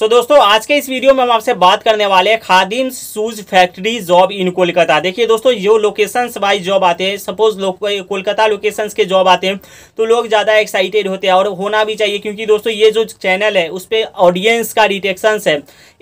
सो so, दोस्तों आज के इस वीडियो में हम आपसे बात करने वाले हैं Khadim shoes factory job in Kolkata देखिए दोस्तों जो लोकेशंस वाइज जॉब आते हैं सपोज लोग कोलकाता लोकेशंस के जॉब आते हैं तो लोग ज़्यादा एक्साइटेड होते हैं और होना भी चाहिए क्योंकि दोस्तों ये जो चैनल है उस पर ऑडियंस का रिटेक्शंस है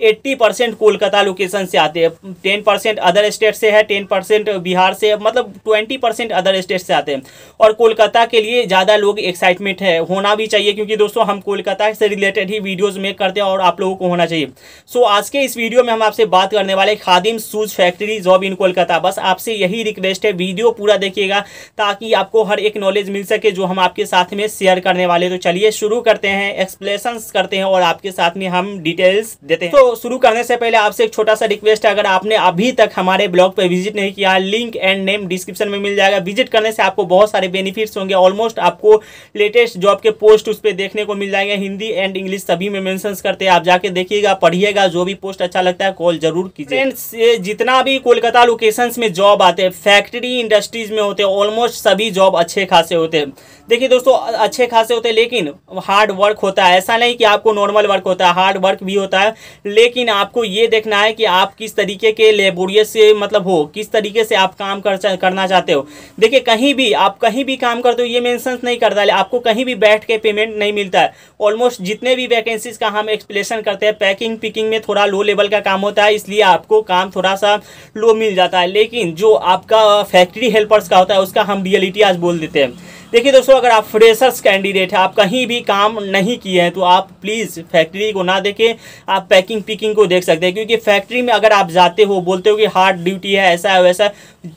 एट्टी परसेंट कोलकाता लोकेशन से आते हैं टेन परसेंट अदर स्टेट से है टेन परसेंट बिहार से मतलब ट्वेंटी परसेंट अदर स्टेट से आते हैं और कोलकाता के लिए ज़्यादा लोग एक्साइटमेंट है होना भी चाहिए क्योंकि दोस्तों हम कोलकाता से रिलेटेड ही वीडियोज़ मेक करते हैं और आप लोग लोगों को होना चाहिए सो आज के इस वीडियो में हम आपसे बात करने वाले Khadim shoes factory job in Kolkata बस आपसे यही रिक्वेस्ट है वीडियो पूरा देखिएगा ताकि आपको हर एक नॉलेज मिल सके जो हम आपके साथ में शेयर करने वाले तो चलिए शुरू करते हैं एक्सप्लेन करते हैं और आपके साथ में हम डिटेल्स देते हैं तो शुरू करने से पहले आपसे एक छोटा सा रिक्वेस्ट है अगर आपने अभी तक हमारे ब्लॉग पर विजिट नहीं किया लिंक एंड नेम डिस्क्रिप्शन में मिल जाएगा विजिट करने से आपको बहुत सारे बेनिफिट्स होंगे ऑलमोस्ट आपको लेटेस्ट जॉब के पोस्ट उस पर देखने को मिल जाएंगे हिंदी एंड इंग्लिश सभी में मैंशन करते हैं आप जाकर जाके देखिएगा पढ़िएगा जो भी पोस्ट अच्छा लगता है कॉल जरूर कीजिए जितना भी कोलकाता लोकेशंस में जॉब आते हैं फैक्ट्री इंडस्ट्रीज में होते हैं ऑलमोस्ट सभी जॉब अच्छे खासे होते हैं देखिए दोस्तों अच्छे खासे होते हैं लेकिन हार्ड वर्क होता है ऐसा नहीं कि आपको नॉर्मल वर्क होता है हार्ड वर्क भी होता है लेकिन आपको ये देखना है कि आप किस तरीके के लेबोरियस से मतलब हो किस तरीके से आप काम कर करना चाहते हो देखिए कहीं भी आप कहीं भी काम करते हो ये मैंसन नहीं करता आपको कहीं भी बैठ के पेमेंट नहीं मिलता है ऑलमोस्ट जितने भी वैकेंसीज का हम एक्सप्लेसन करते हैं पैकिंग पिकिंग में थोड़ा लो लेवल का काम होता है इसलिए आपको काम थोड़ा सा लो मिल जाता है लेकिन जो आपका फैक्ट्री हेल्पर्स का होता है उसका हम रियलिटी आज बोल देते हैं देखिए दोस्तों अगर आप फ्रेशर्स कैंडिडेट हैं आप कहीं भी काम नहीं किए हैं तो आप प्लीज़ फैक्ट्री को ना देखें आप पैकिंग पिकिंग को देख सकते हैं क्योंकि फैक्ट्री में अगर आप जाते हो बोलते हो कि हार्ड ड्यूटी है ऐसा है वैसा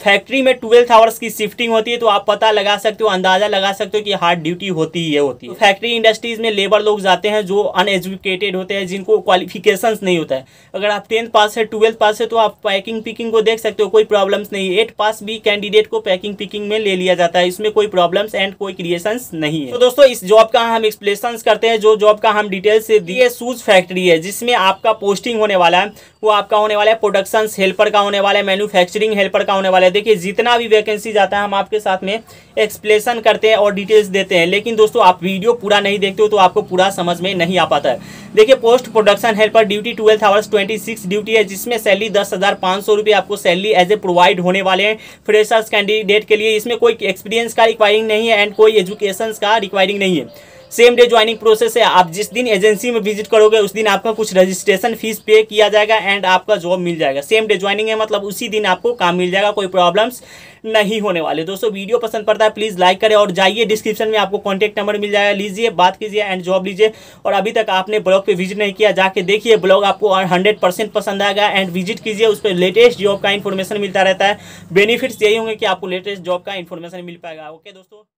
फैक्ट्री में ट्वेल्थ आवर्स की शिफ्टिंग होती है तो आप पता लगा सकते हो अंदाज़ा लगा सकते हो कि हार्ड ड्यूटी होती ही है होती है फैक्ट्री इंडस्ट्रीज़ में लेबर लोग जाते हैं जो अनएजुकेटेड होते हैं जिनको क्वालिफिकेशन नहीं होता है अगर आप टेंथ पास है ट्वेल्थ पास है तो आप पैकिंग पिकिंग को देख सकते हो कोई प्रॉब्लम्स नहीं एट पास भी कैंडिडेट को पैकिंग पिकिंग में ले लिया जाता है इसमें कोई प्रॉब्लम्स एंड कोई क्रिएशन नहीं है तो, तो दोस्तों इस जॉब का हम एक्सप्लेन करते हैं जो जॉब का हम डिटेल से दिए शूज फैक्ट्री है जिसमें आपका पोस्टिंग होने वाला है वो आपका होने वाला है प्रोडक्शन हेल्पर का होने वाला है मैन्युफैक्चरिंग हेल्पर का होने वाला है देखिए जितना भी वैकेंसी जाता है हम आपके साथ में एक्सप्लेन करते हैं और डिटेल्स देते हैं लेकिन दोस्तों आप वीडियो पूरा नहीं देखते हो तो आपको पूरा समझ में नहीं आ पाता है देखिए post production helper duty twelfth hours twenty six duty है जिसमें सैलरी दस हज़ार पाँच सौ रुपये आपको सैलरी एज ए प्रोवाइड होने वाले हैं फ्रेशर्स कैंडिडेट के लिए इसमें कोई एक्सपीरियंस का रिक्वायरिंग नहीं है है एंड कोई एजुकेशन का रिक्वायरिंग नहीं है सेम डे ज्वाइनिंग प्रोसेस है आप जिस दिन एजेंसी में विजिट करोगे उस दिन आपका कुछ रजिस्ट्रेशन फीस पे किया जाएगा एंड आपका जॉब मिल जाएगा सेम डे ज्वाइनिंग है मतलब उसी दिन आपको काम मिल जाएगा कोई प्रॉब्लम्स नहीं होने वाले दोस्तों वीडियो पसंद पड़ता है प्लीज़ लाइक करें और जाइए डिस्क्रिप्शन में आपको कॉन्टैक्ट नंबर मिल जाएगा लीजिए बात कीजिए एंड जॉब लीजिए और अभी तक आपने ब्लॉग पर विजिट नहीं किया जाके देखिए ब्लॉग आपको हंड्रेड पसंद आएगा एंड विजिट कीजिए उस पर लेटेस्ट जॉब का इन्फॉर्मेशन मिलता रहता है बेनिफिट्स यही होंगे कि आपको लेटेस्ट जॉब का इन्फॉर्मेशन मिल पाएगा ओके दोस्तों